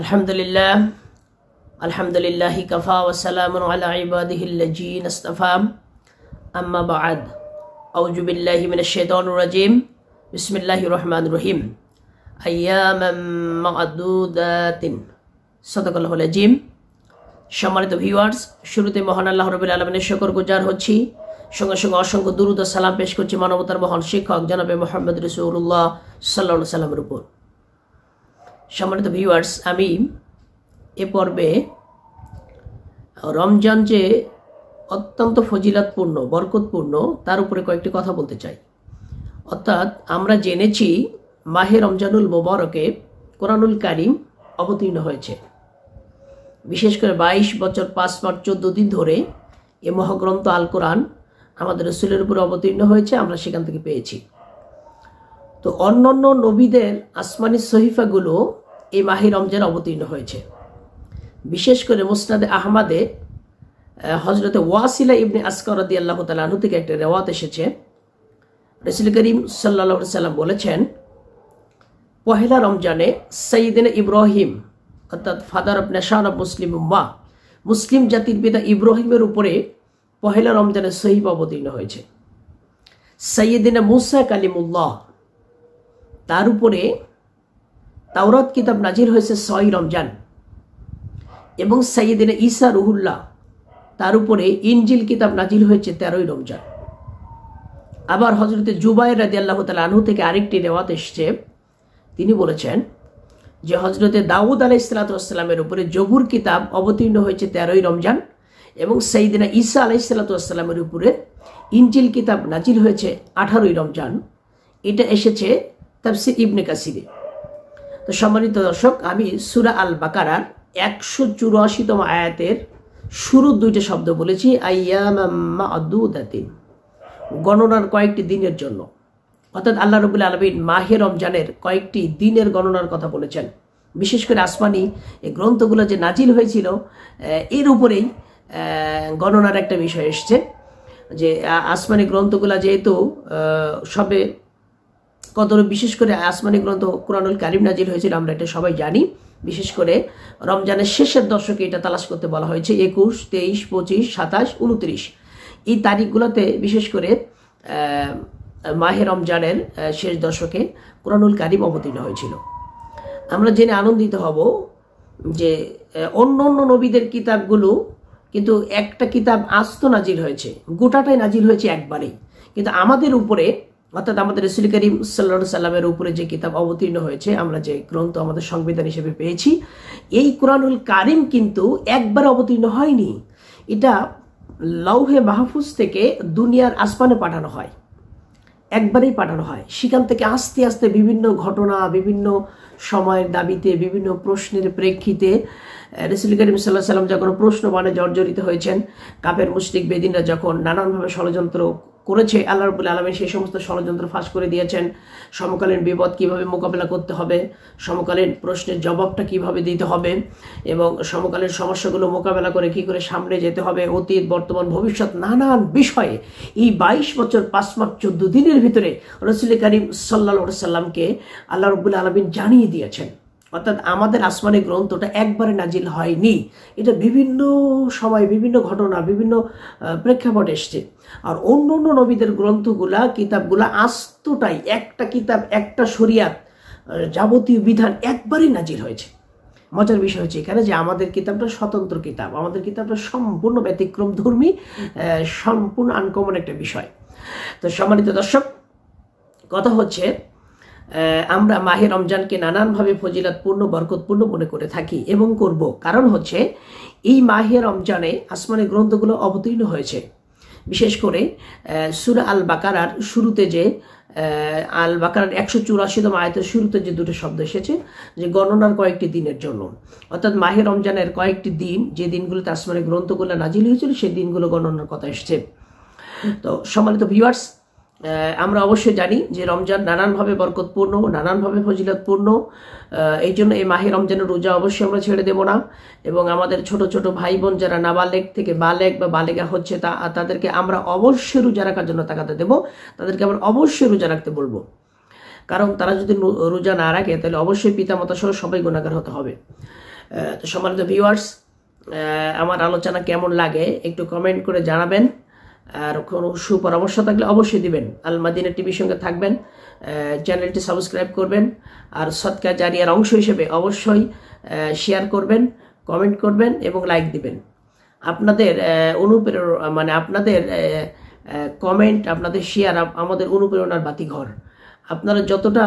আলহামদুলিল্লাহ আলহামদুলিল্লাহি কাফা ওসালাম আলা ইবাদিহিল্লাজিন আস্তাফাম আম্মা বাদ আউজুবিল্লাহি মিনাশ শাইতানির রাজিম বিসমিল্লাহির রহমানির রহিম আইয়ামাম মা'দুদাতিন সাদাকাল্লাহুল আজিম সম্মানিত ভিউয়ার্স শুরুতে মহান আল্লাহ রবিল আলমিনের শকর গুজার হচ্ছি সঙ্গে সঙ্গে অসংখ্য দুরুদ সালাম পেশ করছি মানবতার মহান শিক্ষক জনাবে মোহাম্মদ রসুল্লাহ সাল্লা সাল্লামের উপর সম্মানিত ভিউয়ার্স আমি এ পর্বে রমজান যে অত্যন্ত ফজিলাতপূর্ণ বরকতপূর্ণ তার উপরে কয়েকটি কথা বলতে চাই অর্থাৎ আমরা জেনেছি মাহে রমজানুল মোবারকে কোরআনুল কারিম অবতীর্ণ হয়েছে বিশেষ করে বাইশ বছর পাঁচ মাস চোদ্দ দিন ধরে এ মহাগ্রন্থ আল কোরআন আমাদের রসুলের উপরে অবতীর্ণ হয়েছে আমরা সেখান থেকে পেয়েছি তো অন্য অন্য নবীদের আসমানি সহিফাগুলো এই মাহি রমজান অবতীর্ণ হয়েছে বিশেষ করে মুসনাদে আহমাদে হজরতে ওয়াসিলা ইবনে আসকরদি আল্লাহ তালু থেকে একটা রেওয়াত এসেছে রসুল করিম সাল্লা সাল্লাম বলেছেন পহেলা রমজানে সঈদিন ইব্রাহিম অর্থাৎ father of nation of Muslim উম্মা মুসলিম জাতির পিতা ইব্রাহিমের উপরে পহেলা রমজানে সহিব অবতীর্ণ হয়েছে সৈয়দিনা মুসা কালিমুল্লাহ তার উপরে তাওরাত কিতাব নাজির হয়েছে ছয় রমজান এবং সাইয়েদিন ঈসা রুহুল্লাহ তার উপরে ইনজিল কিতাব নাজিল হয়েছে তেরোই রমজান আবার হজরতে জুবাইর রাজি আল্লাহ তাল আনহু থেকে আরেকটি রেওয়াত এসছে তিনি বলেছেন যে হজরতে দাউদ আলাহ ইসলাতামের উপরে জবুর কিতাব অবতীর্ণ হয়েছে তেরোই রমজান এবং সেইদিনা ঈসা আলাহ ইসলাতামের উপরে ইনজিল কিতাব নাজিল হয়েছে আঠারোই রমজান এটা এসেছে তাফসির ইবনে কাসিরে তো সম্মানিত দর্শক আমি সুরা আল বাকারার একশো চুরাশিতম আয়াতের শুরুর দুইটা শব্দ বলেছি আইয়ামাম্মা গণনার কয়েকটি দিনের জন্য অর্থাৎ আল্লাহ রবুল আলমিন মাহে রমজানের কয়েকটি দিনের গণনার কথা বলেছেন বিশেষ করে আসমানি এই গ্রন্থগুলো যে নাজিল হয়েছিল এর উপরেই গণনার একটা বিষয় এসছে যে আসমানি গ্রন্থগুলো যেহেতু সবে কত বিশেষ করে আসমানি গ্রন্থ কোরআনুল কারিম নাজির হয়েছিল আমরা এটা সবাই জানি বিশেষ করে রমজানের শেষের দশকে এটা তালাশ করতে বলা হয়েছে একুশ তেইশ পঁচিশ সাতাশ উনত্রিশ এই তারিখগুলোতে বিশেষ করে মাহে রমজানের শেষ দশকে কোরআনুল কারিম অবতীর্ণ হয়েছিল আমরা জেনে আনন্দিত হব যে অন্য অন্য নবীদের কিতাবগুলো কিন্তু একটা কিতাব আস্ত নাজির হয়েছে গোটাটাই নাজিল হয়েছে একবারেই কিন্তু আমাদের উপরে অর্থাৎ আমাদের রসুল করিম সাল্লা সাল্লামের উপরে যে কিতাব অবতীর্ণ হয়েছে আমরা যে গ্রন্থ আমাদের সংবিধান হিসেবে পেয়েছি এই কোরআনুল কারিম কিন্তু একবার অবতীর্ণ হয়নি এটা লৌহে মাহফুজ থেকে দুনিয়ার আসমানে পাঠানো হয় একবারেই পাঠানো হয় সেখান থেকে আস্তে আস্তে বিভিন্ন ঘটনা বিভিন্ন সময়ের দাবিতে বিভিন্ন প্রশ্নের প্রেক্ষিতে রসুল করিম সাল্লাহ সাল্লাম যখন প্রশ্ন মানে জর্জরিত হয়েছেন কাপের মুশরিক বেদিনরা যখন নানানভাবে ষড়যন্ত্র করেছে আল্লাহ রবুল আলমিন সেই সমস্ত ষড়যন্ত্র ফাঁস করে দিয়েছেন সমকালীন বিপদ কিভাবে মোকাবেলা করতে হবে সমকালীন প্রশ্নের জবাবটা কিভাবে দিতে হবে এবং সমকালীন সমস্যাগুলো মোকাবেলা করে কি করে সামনে যেতে হবে অতীত বর্তমান ভবিষ্যৎ নানান বিষয়ে এই বাইশ বছর পাঁচ মাস চোদ্দ দিনের ভিতরে রসুল করিম সাল্লা সাল্লামকে আল্লাহ রবুল আলমিন জানিয়ে দিয়েছেন অর্থাৎ আমাদের আসমানি গ্রন্থটা একবারে নাজিল হয়নি এটা বিভিন্ন সময় বিভিন্ন ঘটনা বিভিন্ন প্রেক্ষাপট এসছে আর অন্য অন্য নবীদের গ্রন্থগুলা কিতাবগুলা আস্তটাই একটা কিতাব একটা শরিয়াত যাবতীয় বিধান একবারে নাজিল হয়েছে মজার বিষয় হচ্ছে এখানে যে আমাদের কিতাবটা স্বতন্ত্র কিতাব আমাদের কিতাবটা সম্পূর্ণ ব্যতিক্রম ধর্মী সম্পূর্ণ আনকমন একটা বিষয় তো সম্মানিত দর্শক কথা হচ্ছে আমরা মাহে রমজানকে নানানভাবে ফজিলাতপূর্ণ বরকতপূর্ণ মনে করে থাকি এবং করব কারণ হচ্ছে এই মাহে রমজানে আসমানের গ্রন্থগুলো অবতীর্ণ হয়েছে বিশেষ করে সুর আল বাকারার শুরুতে যে আল বাকারার একশো চুরাশিতম আয়তের শুরুতে যে দুটো শব্দ এসেছে যে গণনার কয়েকটি দিনের জন্য অর্থাৎ মাহে রমজানের কয়েকটি দিন যে দিনগুলোতে আসমানের গ্রন্থগুলো নাজিল হয়েছিল সেই দিনগুলো গণনার কথা এসছে তো সম্মানিত ভিউয়ার্স আমরা অবশ্যই জানি যে রমজান নানানভাবে বরকতপূর্ণ নানানভাবে ফজিলতপূর্ণ এই জন্য এই মাহে রমজানের রোজা অবশ্যই আমরা ছেড়ে দেব না এবং আমাদের ছোট ছোট ভাই বোন যারা নাবালেক থেকে বালেক বা বালেগা হচ্ছে তা তাদেরকে আমরা অবশ্যই রোজা রাখার জন্য তাকাতে দেব তাদেরকে আমরা অবশ্যই রোজা রাখতে বলবো কারণ তারা যদি রোজা না রাখে তাহলে অবশ্যই পিতামাতা সহ সবাই গুণাগার হতে হবে তো সম্মানিত ভিউয়ার্স আমার আলোচনা কেমন লাগে একটু কমেন্ট করে জানাবেন আর কোনো সুপরামর্শ থাকলে অবশ্যই দিবেন মাদিনা টিভির সঙ্গে থাকবেন চ্যানেলটি সাবস্ক্রাইব করবেন আর সৎকা জারিয়ার অংশ হিসেবে অবশ্যই শেয়ার করবেন কমেন্ট করবেন এবং লাইক দিবেন আপনাদের অনুপ্রেরণা মানে আপনাদের কমেন্ট আপনাদের শেয়ার আমাদের অনুপ্রেরণার বাতি ঘর আপনারা যতটা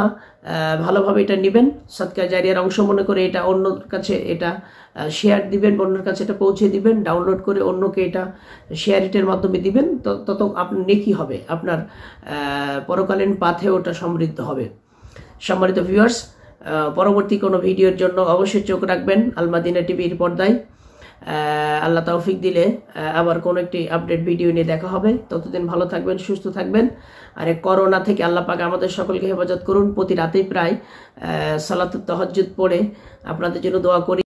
ভালোভাবে এটা নেবেন সৎকা জারিয়ার অংশ মনে করে এটা অন্যর কাছে এটা শেয়ার দিবেন অন্যের কাছে এটা পৌঁছে দিবেন ডাউনলোড করে অন্যকে এটা শেয়ার ইটের মাধ্যমে দিবেন তত আপনার নেকি হবে আপনার পরকালীন পাথে ওটা সমৃদ্ধ হবে সম্মানিত ভিউয়ার্স পরবর্তী কোনো ভিডিওর জন্য অবশ্যই চোখ রাখবেন আলমাদিনা টিভির পর্দায় আল্লাহ তৌফিক দিলে আবার কোনো একটি আপডেট ভিডিও নিয়ে দেখা হবে ততদিন ভালো থাকবেন সুস্থ থাকবেন আর করোনা থেকে আল্লাহ পাকে আমাদের সকলকে হেফাজত করুন প্রতি রাতেই প্রায় সালাত তহজুদ পড়ে আপনাদের জন্য দোয়া করি